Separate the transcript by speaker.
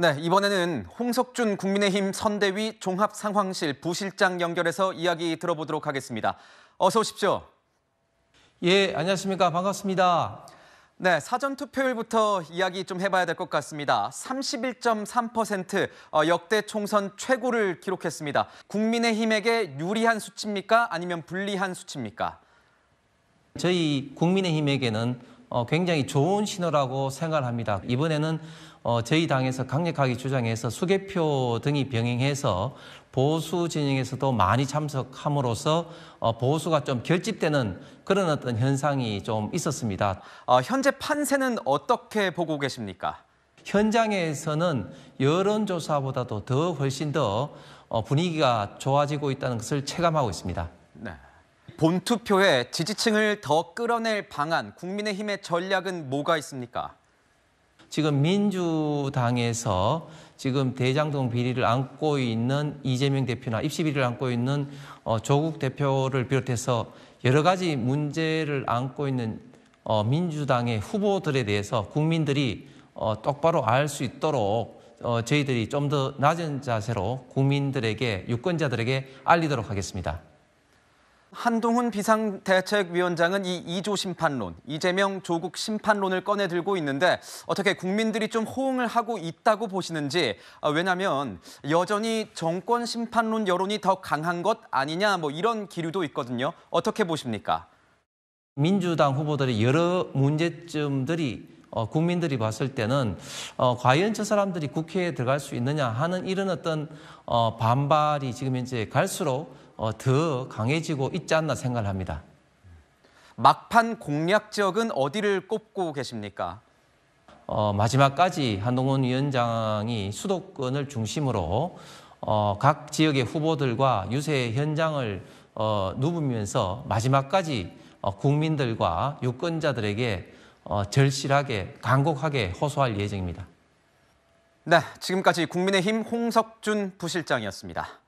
Speaker 1: 네, 이번에는 홍석준 국민의힘 선대위 종합상황실 부실장 연결해서 이야기 들어보도록 하겠습니다. 어서 오십시오. 예, 안녕하십니까. 반갑습니다. 네, 사전투표율부터 이야기 좀 해봐야 될 것 같습니다. 31.3% 어, 역대 총선 최고를 기록했습니다. 국민의힘에게
Speaker 2: 유리한 수치입니까? 아니면 불리한 수치입니까? 저희 국민의힘에게는 어, 굉장히 좋은 신호라고 생각합니다. 이번에는 어, 저희 당에서 강력하게 주장해서 수개표 등이 병행해서 보수 진영에서도 많이 참석함으로써 어, 보수가 좀 결집되는 그런 어떤 현상이 좀 있었습니다. 어, 현재 판세는 어떻게 보고 계십니까? 현장에서는 여론조사보다도 더 훨씬 더 어, 분위기가 좋아지고 있다는 것을 체감하고 있습니다. 네. 본투표에 지지층을 더 끌어낼
Speaker 1: 방안, 국민의힘의 전략은 뭐가 있습니까?
Speaker 2: 지금 민주당에서 지금 대장동 비리를 안고 있는 이재명 대표나 입시 비리를 안고 있는 어, 조국 대표를 비롯해서 여러 가지 문제를 안고 있는 어, 민주당의 후보들에 대해서 국민들이 어, 똑바로 알 수 있도록 저희들이 좀 더 낮은 자세로 국민들에게 유권자들에게 알리도록 하겠습니다.
Speaker 1: 한동훈 비상대책위원장은 이 2조 심판론, 이재명 조국 심판론을 꺼내들고 있는데 어떻게 국민들이 좀 호응을 하고 있다고 보시는지 아, 왜냐하면 여전히 정권 심판론 여론이 더 강한 것
Speaker 2: 아니냐 뭐 이런 기류도 있거든요. 어떻게 보십니까? 민주당 후보들의 여러 문제점들이 어, 국민들이 봤을 때는 어, 과연 저 사람들이 국회에 들어갈 수 있느냐 하는 이런 어떤 어, 반발이 지금 이제 갈수록 어, 더 강해지고 있지 않나 생각을 합니다. 막판 공략 지역은 어디를 꼽고 계십니까? 어, 마지막까지 한동훈 위원장이 수도권을 중심으로 어, 각 지역의 후보들과 유세 현장을 어, 누비면서 마지막까지 어, 국민들과 유권자들에게 어, 절실하게 강곡하게 호소할 예정입니다. 네, 지금까지 국민의힘 홍석준 부실장이었습니다.